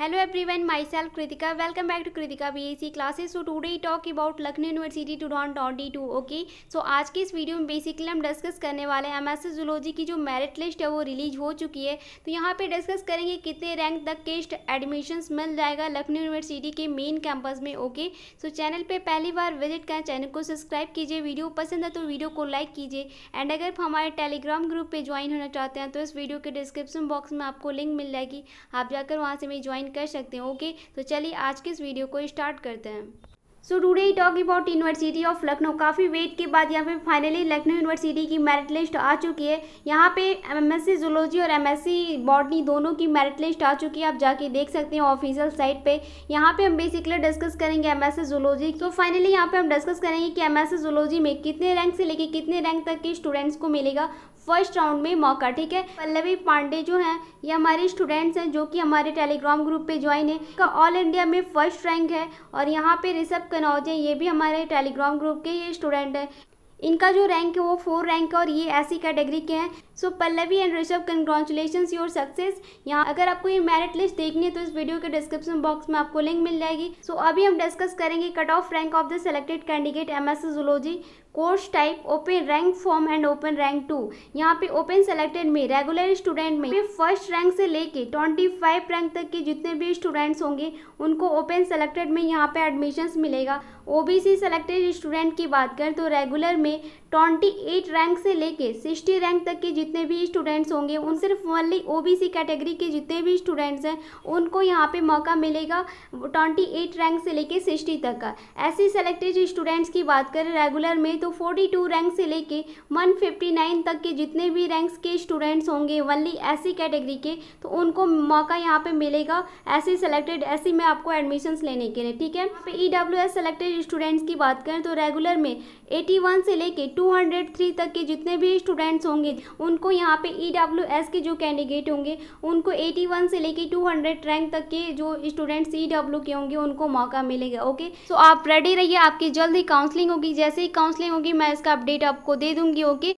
Hello self Kritika everyone, myself Kritika. Welcome back to so BAC talk about Lucknow University two thousand twenty two okay so आज के इस video में basically हम discuss करने वाले हैं एस जूलॉजी की जो मेरिट लिस्ट है वो रिलीज हो चुकी है तो यहाँ पे डिस्कस करेंगे कितने रैंक तक के एडमिशन्स मिल जाएगा लखनऊ यूनिवर्सिटी के मेन कैंपस में ओके सो चैनल पर पहली बार विजिट करें चैनल को सब्सक्राइब कीजिए वीडियो पसंद है तो वीडियो को लाइक कीजिए एंड अगर आप हमारे टेलीग्राम ग्रुप पर ज्वाइन होना चाहते हैं तो इस वीडियो के डिस्क्रिप्शन बॉक्स में आपको लिंक मिल जाएगी आप जाकर वहाँ से मैं ज्वाइन कमेंट कर सकते हैं ओके तो चलिए आज के इस वीडियो को स्टार्ट करते हैं so today we talk about University of Lucknow काफ़ी वेट के बाद यहाँ पे फाइनली लखनऊ यूनिवर्सिटी की मेरिट लिस्ट आ चुकी है यहाँ पे एमएससी जूलॉजी और एमएससी बॉटनी दोनों की मेरिट लिस्ट आ चुकी है आप जाके देख सकते हैं ऑफिशियल साइट पे यहाँ पे हम बेसिकली डिस्कस करेंगे एम एस तो फाइनली यहाँ पे हम डिस्कस करेंगे कि एम जूलॉजी में कितने रैंक से लेके कितने रैंक तक के स्टूडेंट्स को मिलेगा फर्स्ट राउंड में मौका ठीक है पल्लवी पांडे जो हैं ये हमारे स्टूडेंट्स हैं जो कि हमारे टेलीग्राम ग्रुप पे ज्वाइन है ऑल इंडिया में फर्स्ट रैंक है और यहाँ पे रिसेप्ट कनौज हैं ये भी हमारे टेलीग्राम ग्रुप के ये स्टूडेंट हैं इनका जो रैंक है वो फोर रैंक है और ये ऐसी कैटेगरी के हैं so Pallavi and Rishabh congratulation your success यहाँ अगर आपको ये मेरिट लिस्ट देखनी है तो इस वीडियो के डिस्क्रिप्शन बॉक्स में आपको लिंक मिल जाएगी सो so, अभी हम डिस्कस करेंगे cut off rank of the selected candidate M S zoology course type open rank from and open rank to यहाँ पे ओपन सेलेक्टेड में रेगुलर स्टूडेंट में फर्स्ट रैंक से लेके ट्वेंटी फाइव रैंक तक के जितने भी स्टूडेंट्स होंगे उनको ओपन सेलेक्टेड में यहाँ पे एडमिशन्स मिलेगा ओबीसी सेलेक्टेड स्टूडेंट की बात करें तो रेगुलर में ट्वेंटी एट रैंक से लेके सिक्सटी रैंक तक के जितने भी स्टूडेंट्स होंगे उन सिर्फ ओनली ओ कैटेगरी के जितने भी स्टूडेंट्स हैं उनको यहाँ पर मौका मिलेगा ट्वेंटी एट रैंक से लेकर सिक्सटी तक का ऐसे सेलेक्टेड स्टूडेंट्स की बात करें रेगुलर में तो तो 42 रैंक से लेके 159 तक के जितने भी रैंक्स के स्टूडेंट्स होंगे वनली ऐसी कैटेगरी के तो उनको मौका यहाँ पे मिलेगा ऐसे सेलेक्टेड ऐसे में आपको एडमिशन्स लेने के लिए ठीक है पे E W S selected students की बात करें तो रेगुलर में 81 से लेके 203 तक के जितने भी स्टूडेंट्स होंगे उनको यहाँ पे ई डब्ल्यू एस के जो कैंडिडेट होंगे उनको 81 से लेके 200 रैंक तक के जो स्टूडेंट्स ई डब्ल्यू के होंगे उनको मौका मिलेगा ओके सो so, आप रेडी रहिए आपकी जल्द ही काउंसलिंग होगी जैसे ही काउंसलिंग होगी मैं इसका अपडेट आपको दे दूंगी ओके